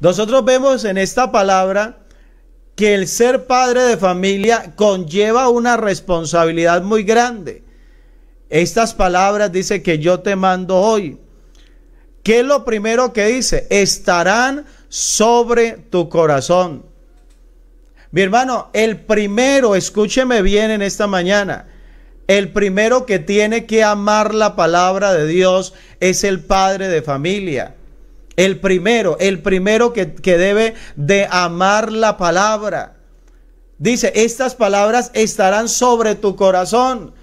Nosotros vemos en esta palabra que el ser padre de familia conlleva una responsabilidad muy grande. Estas palabras dice que yo te mando hoy. ¿Qué es lo primero que dice? Estarán sobre tu corazón. Mi hermano, el primero, escúcheme bien en esta mañana, el primero que tiene que amar la palabra de Dios es el padre de familia. El primero, el primero que, debe de amar la palabra. Dice, estas palabras estarán sobre tu corazón.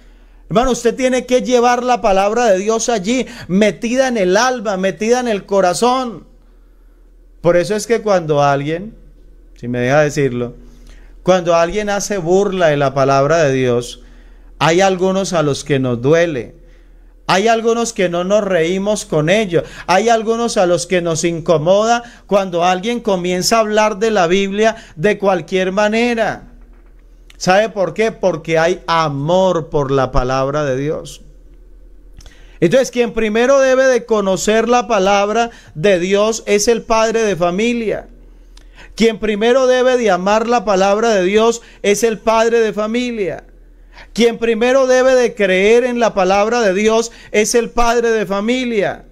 Hermano, usted tiene que llevar la palabra de Dios allí, metida en el alma, metida en el corazón. Por eso es que cuando alguien, si me deja decirlo, cuando alguien hace burla de la palabra de Dios, hay algunos a los que nos duele. Hay algunos que no nos reímos con ello. Hay algunos a los que nos incomoda cuando alguien comienza a hablar de la Biblia de cualquier manera. ¿Sabe por qué? Porque hay amor por la palabra de Dios. Entonces, quien primero debe de conocer la palabra de Dios es el padre de familia. Quien primero debe de amar la palabra de Dios es el padre de familia. Quien primero debe de creer en la palabra de Dios es el padre de familia.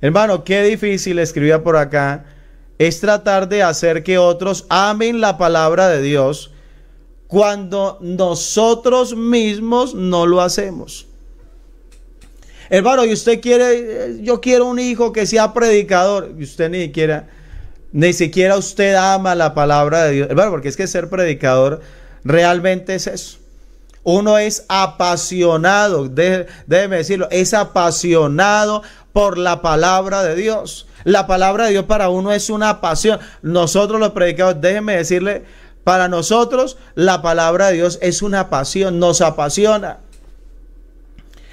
Hermano, qué difícil escribía por acá. Es tratar de hacer que otros amen la palabra de Dios cuando nosotros mismos no lo hacemos. Hermano, y usted quiere, yo quiero un hijo que sea predicador. Y usted ni siquiera, ni siquiera usted ama la palabra de Dios. Hermano, porque es que ser predicador realmente es eso. Uno es apasionado, de, déjeme decirlo, es apasionado por la palabra de Dios. La palabra de Dios para uno es una pasión. Nosotros los predicadores, déjenme decirle, para nosotros la palabra de Dios es una pasión, nos apasiona.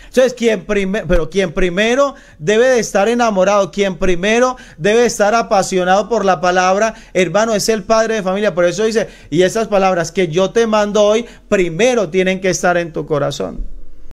Entonces, quien primero, pero quien primero debe de estar enamorado, quien primero debe estar apasionado por la palabra, hermano, es el padre de familia. Por eso dice, y esas palabras que yo te mando hoy, primero tienen que estar en tu corazón.